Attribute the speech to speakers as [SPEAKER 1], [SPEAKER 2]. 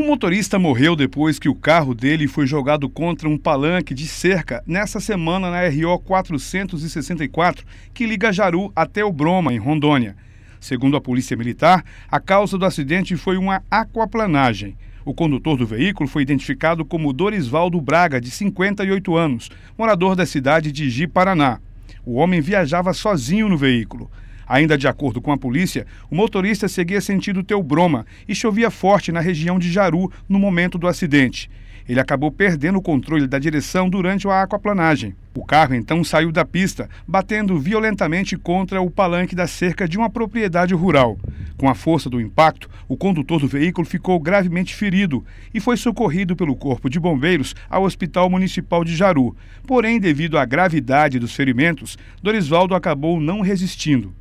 [SPEAKER 1] Um motorista morreu depois que o carro dele foi jogado contra um palanque de cerca nessa semana na RO 464, que liga Jaru até o Broma, em Rondônia. Segundo a Polícia Militar, a causa do acidente foi uma aquaplanagem. O condutor do veículo foi identificado como Dorisvaldo Braga, de 58 anos, morador da cidade de Ji, Paraná. O homem viajava sozinho no veículo. Ainda de acordo com a polícia, o motorista seguia sentido Teobroma e chovia forte na região de Jaru no momento do acidente. Ele acabou perdendo o controle da direção durante a aquaplanagem. O carro então saiu da pista, batendo violentamente contra o palanque da cerca de uma propriedade rural. Com a força do impacto, o condutor do veículo ficou gravemente ferido e foi socorrido pelo Corpo de Bombeiros ao Hospital Municipal de Jaru. Porém, devido à gravidade dos ferimentos, Dorisvaldo acabou não resistindo.